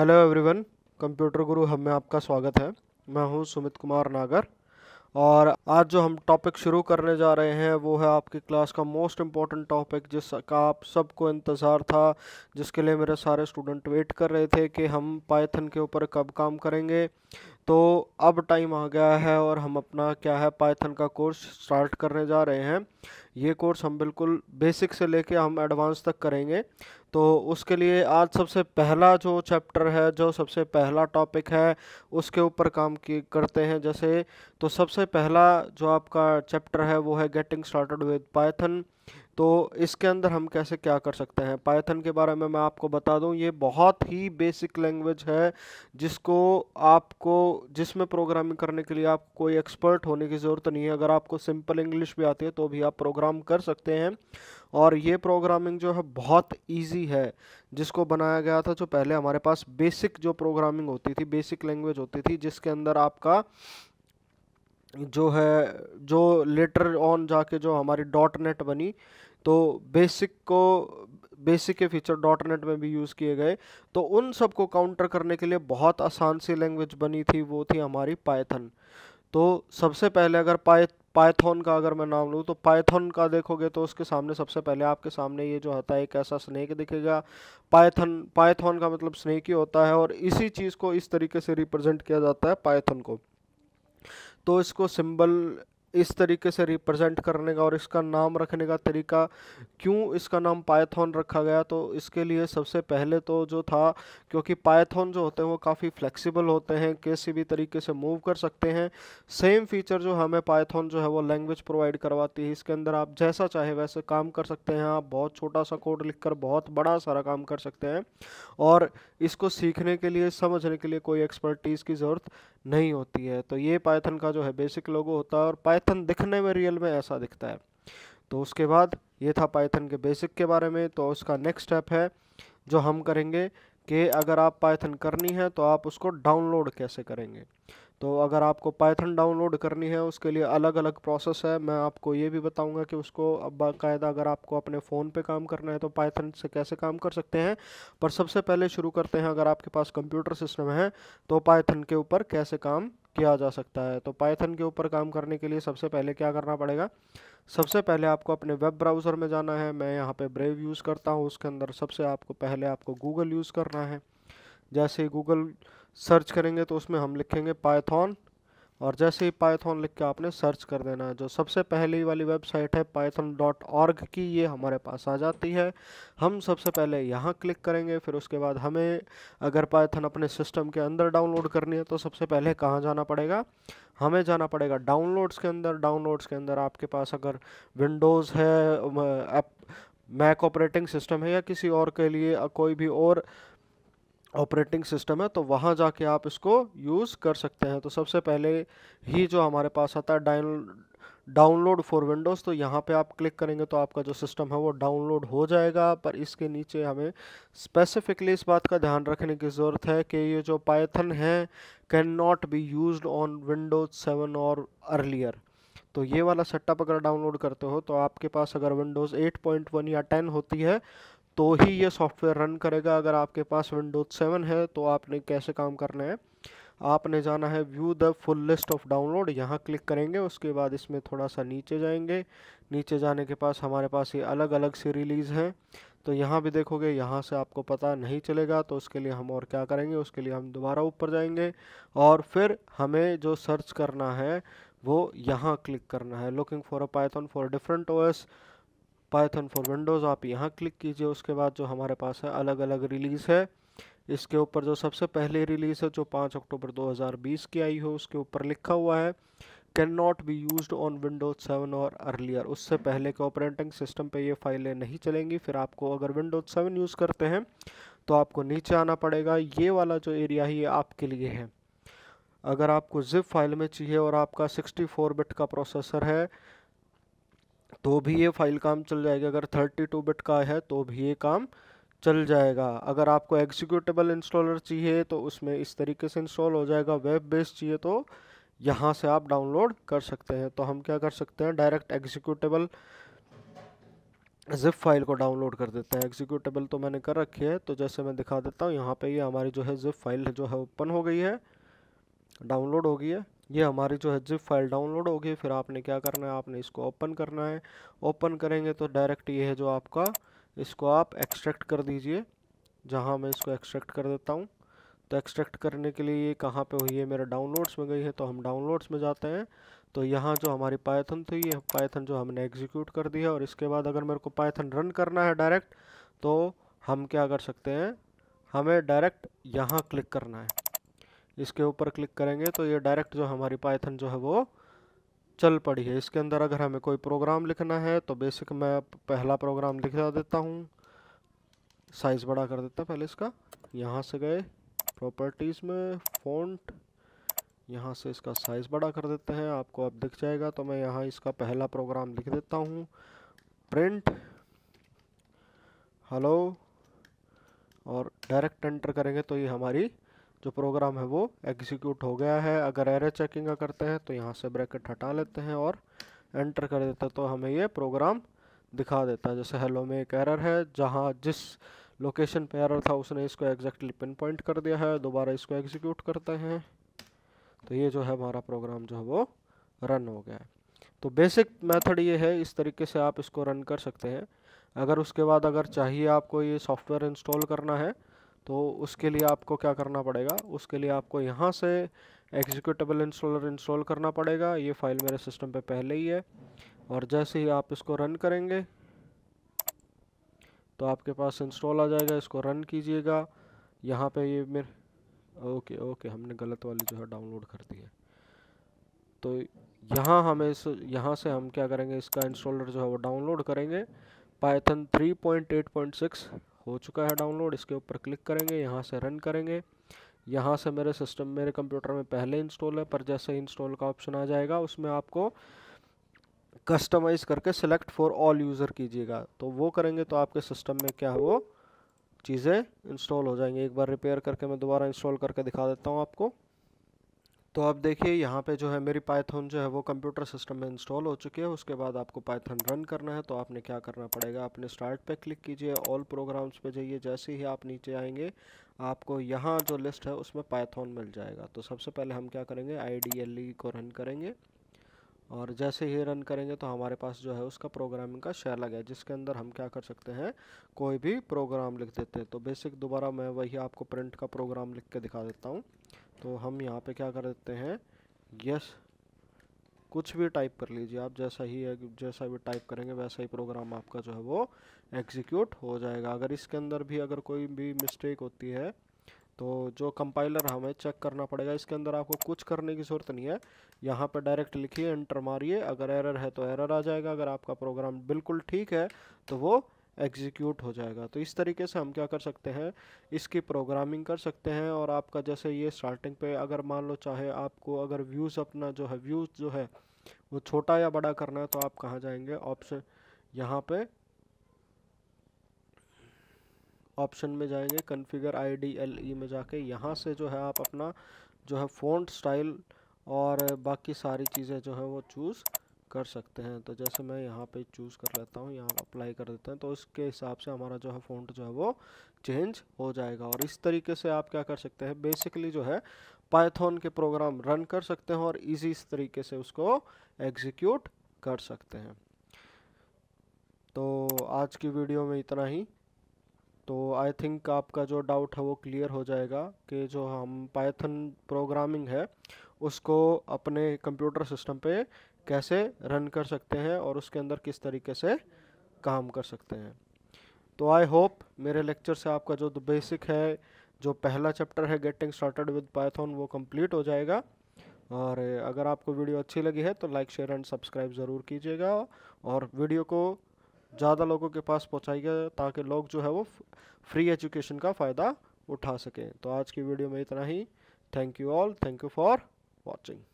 hello everyone computer गुरु हम में आपका स्वागत है मैं हूं सुमित कुमार नागर और आज जो हम टॉपिक शुरू करने जा रहे हैं वो है आपकी क्लास का मोस्ट इम्पॉर्टेंट टॉपिक जिसका आप सबको इंतज़ार था जिसके लिए मेरे सारे स्टूडेंट वेट कर रहे थे कि हम पाइथन के ऊपर कब काम करेंगे तो अब टाइम आ गया है और हम अपना क्या है पाइथन का कोर्स स्टार्ट करने जा रहे हैं ये कोर्स हम बिल्कुल बेसिक से लेके हम एडवांस तक करेंगे तो उसके लिए आज सबसे पहला जो चैप्टर है जो सबसे पहला टॉपिक है उसके ऊपर काम की करते हैं जैसे तो सबसे पहला जो आपका चैप्टर है वो है गेटिंग स्टार्टेड विद पाइथन तो इसके अंदर हम कैसे क्या कर सकते हैं पाइथन के बारे में मैं आपको बता दूं ये बहुत ही बेसिक लैंग्वेज है जिसको आपको जिसमें प्रोग्रामिंग करने के लिए आप कोई एक्सपर्ट होने की ज़रूरत नहीं है अगर आपको सिंपल इंग्लिश भी आती है तो भी आप आप प्रोग्राम कर सकते हैं और ये प्रोग्रामिंग जो है बहुत इजी है जिसको बनाया गया था जो पहले हमारे पास बेसिक जो प्रोग्रामिंग होती थी बेसिक लैंग्वेज होती थी जिसके अंदर आपका जो है जो लेटर ऑन जाके जो हमारी डॉट नेट बनी तो बेसिक को बेसिक के फीचर डॉट नेट में भी यूज़ किए गए तो उन सब को काउंटर करने के लिए बहुत आसान सी लैंग्वेज बनी थी वो थी हमारी पाइथन तो सबसे पहले अगर पाइथ पाइथन का अगर मैं नाम लूँ तो पाइथन का देखोगे तो उसके सामने सबसे पहले आपके सामने ये जो होता है एक ऐसा स्नेक दिखेगा पाइथन पाइथन का मतलब स्नेक ही होता है और इसी चीज़ को इस तरीके से रिप्रेजेंट किया जाता है पाइथन को तो इसको सिंबल इस तरीके से रिप्रेजेंट करने का और इसका नाम रखने का तरीका क्यों इसका नाम पायथन रखा गया तो इसके लिए सबसे पहले तो जो था क्योंकि पायथन जो होते हैं वो काफ़ी फ्लेक्सिबल होते हैं किसी भी तरीके से मूव कर सकते हैं सेम फीचर जो हमें पायथन जो है वो लैंग्वेज प्रोवाइड करवाती है इसके अंदर आप जैसा चाहे वैसे काम कर सकते हैं आप बहुत छोटा सा कोड लिख कर बहुत बड़ा सारा काम कर सकते हैं और इसको सीखने के लिए समझने के लिए कोई एक्सपर्टीज़ की ज़रूरत नहीं होती है तो ये पायथन का जो है बेसिक लोगो होता है और पाइथन दिखने में रियल में ऐसा दिखता है तो उसके बाद ये था पाइथन के बेसिक के बारे में तो उसका नेक्स्ट स्टेप है जो हम करेंगे कि अगर आप पाइथन करनी है तो आप उसको डाउनलोड कैसे करेंगे तो अगर आपको पाइथन डाउनलोड करनी है उसके लिए अलग अलग प्रोसेस है मैं आपको ये भी बताऊंगा कि उसको अब बाकायदा अगर आपको अपने फ़ोन पे काम करना है तो पाइथन से कैसे काम कर सकते हैं पर सबसे पहले शुरू करते हैं अगर आपके पास कंप्यूटर सिस्टम है तो पाइथन के ऊपर कैसे काम किया जा सकता है तो पाइथन के ऊपर काम करने के लिए सबसे पहले क्या करना पड़ेगा सबसे पहले आपको अपने वेब ब्राउज़र में जाना है मैं यहाँ पे ब्रेव यूज़ करता हूँ उसके अंदर सबसे आपको पहले आपको गूगल यूज़ करना है जैसे गूगल सर्च करेंगे तो उसमें हम लिखेंगे पाइथन और जैसे ही पाइथन लिख के आपने सर्च कर देना है जो सबसे पहली वाली वेबसाइट है पाइथन डॉट ऑर्ग की ये हमारे पास आ जाती है हम सबसे पहले यहाँ क्लिक करेंगे फिर उसके बाद हमें अगर पाइथन अपने सिस्टम के अंदर डाउनलोड करनी है तो सबसे पहले कहाँ जाना पड़ेगा हमें जाना पड़ेगा डाउनलोड्स के अंदर डाउनलोड्स के अंदर आपके पास अगर विंडोज़ है मैक ऑपरेटिंग सिस्टम है या किसी और के लिए कोई भी और ऑपरेटिंग सिस्टम है तो वहाँ जाके आप इसको यूज़ कर सकते हैं तो सबसे पहले ही जो हमारे पास आता है डाइन डाउनलोड फॉर विंडोज़ तो यहाँ पे आप क्लिक करेंगे तो आपका जो सिस्टम है वो डाउनलोड हो जाएगा पर इसके नीचे हमें स्पेसिफिकली इस बात का ध्यान रखने की ज़रूरत है कि ये जो पाइथन है can not be use on Windows seven और अर्लियर तो ये वाला सेटअप अगर डाउनलोड करते हो तो आपके पास अगर विंडोज़ 8.1 या 10 होती है तो ही ये सॉफ्टवेयर रन करेगा अगर आपके पास विंडोज सेवन है तो आपने कैसे काम करना है आपने जाना है view the full list of download यहाँ क्लिक करेंगे उसके बाद इसमें थोड़ा सा नीचे जाएंगे नीचे जाने के पास हमारे पास ये अलग अलग सी रिलीज़ हैं तो यहाँ भी देखोगे यहाँ से आपको पता नहीं चलेगा तो उसके लिए हम और क्या करेंगे उसके लिए हम दोबारा ऊपर जाएंगे और फिर हमें जो सर्च करना है वो यहाँ क्लिक करना है looking for a Python for different OS Python for Windows आप यहाँ क्लिक कीजिए उसके बाद जो हमारे पास है अलग अलग रिलीज़ है इसके ऊपर जो सबसे पहले रिलीज़ है जो पाँच अक्टूबर 2020 की आई हो उसके ऊपर लिखा हुआ है can not be use on Windows seven और अर्लियर उससे पहले के ऑपरेटिंग सिस्टम पे ये फाइलें नहीं चलेंगी फिर आपको अगर विंडोज सेवन यूज़ करते हैं तो आपको नीचे आना पड़ेगा ये वाला जो एरिया है ये आपके लिए है अगर आपको जिप फाइल में चाहिए और आपका सिक्सटी बिट का प्रोसेसर है तो भी ये फाइल काम चल जाएगी अगर थर्टी टू बिट का है तो भी ये काम चल जाएगा अगर आपको एग्जीक्यूटेबल इंस्टॉलर चाहिए तो उसमें इस तरीके से इंस्टॉल हो जाएगा वेब बेस्ड चाहिए तो यहाँ से आप डाउनलोड कर सकते हैं तो हम क्या कर सकते हैं डायरेक्ट एग्जीक्यूटेबल जिप फाइल को डाउनलोड कर देते हैं एग्जीक्यूटेबल तो मैंने कर रखी है तो जैसे मैं दिखा देता हूँ यहाँ पे ये यह हमारी जो है जिप फाइल जो है ओपन हो गई है डाउनलोड हो गई है ये हमारी जो है जिप फाइल डाउनलोड होगी फिर आपने क्या करना है आपने इसको ओपन करना है ओपन करेंगे तो डायरेक्ट ये है जो आपका इसको आप एक्सट्रैक्ट कर दीजिए जहाँ मैं इसको एक्सट्रैक्ट कर देता हूँ तो एक्सट्रैक्ट करने के लिए ये कहाँ पे हुई है मेरा डाउनलोड्स में गई है तो हम डाउनलोड्स में जाते हैं तो यहाँ जो हमारी पाइथन थी ये पाइथन जो हमने एग्जीक्यूट कर दी है और इसके बाद अगर मेरे को पाइथन रन करना है डायरेक्ट तो हम क्या कर सकते हैं हमें डायरेक्ट यहाँ क्लिक करना है इसके ऊपर क्लिक करेंगे तो ये डायरेक्ट जो हमारी पाइथन जो है वो चल पड़ी है इसके अंदर अगर हमें कोई प्रोग्राम लिखना है तो बेसिक मैं पहला प्रोग्राम लिखा देता हूँ साइज़ बड़ा कर देता पहले इसका यहाँ से गए प्रॉपर्टीज़ में फ़ॉन्ट यहाँ से इसका साइज़ बड़ा कर देते हैं आपको अब दिख जाएगा तो मैं यहाँ इसका पहला प्रोग्राम लिख देता हूँ प्रिंट हेलो और डायरेक्ट एंटर करेंगे तो ये हमारी जो प्रोग्राम है वो एग्जीक्यूट हो गया है अगर एरे चेकिंग करते हैं तो यहाँ से ब्रैकेट हटा लेते हैं और एंटर कर देते हैं तो हमें ये प्रोग्राम दिखा देता है जैसे हेलो में एक एरर है जहाँ जिस लोकेशन पे एरर था उसने इसको एग्जैक्टली पिन पॉइंट कर दिया है दोबारा इसको एग्जीक्यूट करते हैं तो ये जो है हमारा प्रोग्राम जो है वो रन हो गया है तो बेसिक मेथड ये है इस तरीके से आप इसको रन कर सकते हैं अगर उसके बाद अगर चाहिए आपको ये सॉफ्टवेयर इंस्टॉल करना है तो उसके लिए आपको क्या करना पड़ेगा उसके लिए आपको यहाँ से एग्जीक्यूटेबल इंस्टॉलर इंस्टॉल करना पड़ेगा ये फाइल मेरे सिस्टम पे पहले ही है और जैसे ही आप इसको रन करेंगे तो आपके पास इंस्टॉल आ जाएगा इसको रन कीजिएगा यहाँ पे ये मेरे ओके ओके हमने गलत वाली जो है डाउनलोड कर दी है तो यहाँ हमें इस यहाँ से हम क्या करेंगे इसका इंस्टॉलर जो है वो डाउनलोड करेंगे पाइथन थ्री हो चुका है डाउनलोड इसके ऊपर क्लिक करेंगे यहाँ से रन करेंगे यहाँ से मेरे सिस्टम मेरे कंप्यूटर में पहले इंस्टॉल है पर जैसे इंस्टॉल का ऑप्शन आ जाएगा उसमें आपको कस्टमाइज़ करके सेलेक्ट फॉर ऑल यूज़र कीजिएगा तो वो करेंगे तो आपके सिस्टम में क्या वो चीज़ें इंस्टॉल हो जाएंगी एक बार रिपेयर करके मैं दोबारा इंस्टॉल करके दिखा देता हूँ आपको तो आप देखिए यहाँ पे जो है मेरी पाइथन जो है वो कंप्यूटर सिस्टम में इंस्टॉल हो चुकी है उसके बाद आपको पाइथन रन करना है तो आपने क्या करना पड़ेगा आपने स्टार्ट पे क्लिक कीजिए ऑल प्रोग्राम्स पे जाइए जैसे ही आप नीचे आएंगे आपको यहाँ जो लिस्ट है उसमें पाइथन मिल जाएगा तो सबसे पहले हम क्या करेंगे आई को रन करेंगे और जैसे ही रन करेंगे तो हमारे पास जो है उसका प्रोग्रामिंग का लगा है जिसके अंदर हम क्या कर सकते हैं कोई भी प्रोग्राम लिख देते हैं तो बेसिक दोबारा मैं वही आपको प्रिंट का प्रोग्राम लिख के दिखा देता हूँ तो हम यहाँ पे क्या कर देते हैं यस कुछ भी टाइप कर लीजिए आप जैसा ही जैसा भी टाइप करेंगे वैसा ही प्रोग्राम आपका जो है वो एग्जीक्यूट हो जाएगा अगर इसके अंदर भी अगर कोई भी मिस्टेक होती है तो जो कंपाइलर हमें चेक करना पड़ेगा इसके अंदर आपको कुछ करने की ज़रूरत नहीं है यहाँ पर डायरेक्ट लिखिए एंटर मारिए अगर एरर है तो एरर आ जाएगा अगर आपका प्रोग्राम बिल्कुल ठीक है तो वो एग्जीक्यूट हो जाएगा तो इस तरीके से हम क्या कर सकते हैं इसकी प्रोग्रामिंग कर सकते हैं और आपका जैसे ये स्टार्टिंग पे अगर मान लो चाहे आपको अगर व्यूज़ अपना जो है व्यूज़ जो है वो छोटा या बड़ा करना है तो आप कहाँ जाएंगे ऑप्शन यहाँ पे ऑप्शन में जाएंगे configure I D L E में जाके यहाँ से जो है आप अपना जो है फ़ोन स्टाइल और बाकी सारी चीज़ें जो है वो चूज़ कर सकते हैं तो जैसे मैं यहाँ पे चूज़ कर लेता हूँ यहाँ अप्लाई कर देते हैं तो इसके हिसाब से हमारा जो है फ़ॉन्ट जो है वो चेंज हो जाएगा और इस तरीके से आप क्या कर सकते हैं बेसिकली जो है पाइथन के प्रोग्राम रन कर सकते हैं और इजी इस तरीके से उसको एग्जीक्यूट कर सकते हैं तो आज की वीडियो में इतना ही तो आई थिंक आपका जो डाउट है वो क्लियर हो जाएगा कि जो हम पाइथन प्रोग्रामिंग है उसको अपने कंप्यूटर सिस्टम पे कैसे रन कर सकते हैं और उसके अंदर किस तरीके से काम कर सकते हैं तो आई होप मेरे लेक्चर से आपका जो बेसिक है जो पहला चैप्टर है गेटिंग स्टार्टेड विद पाइथन वो कंप्लीट हो जाएगा और अगर आपको वीडियो अच्छी लगी है तो लाइक शेयर एंड सब्सक्राइब ज़रूर कीजिएगा और वीडियो को ज़्यादा लोगों के पास पहुँचाइएगा ताकि लोग जो है वो फ्री एजुकेशन का फ़ायदा उठा सकें तो आज की वीडियो में इतना ही thank you all thank you for watching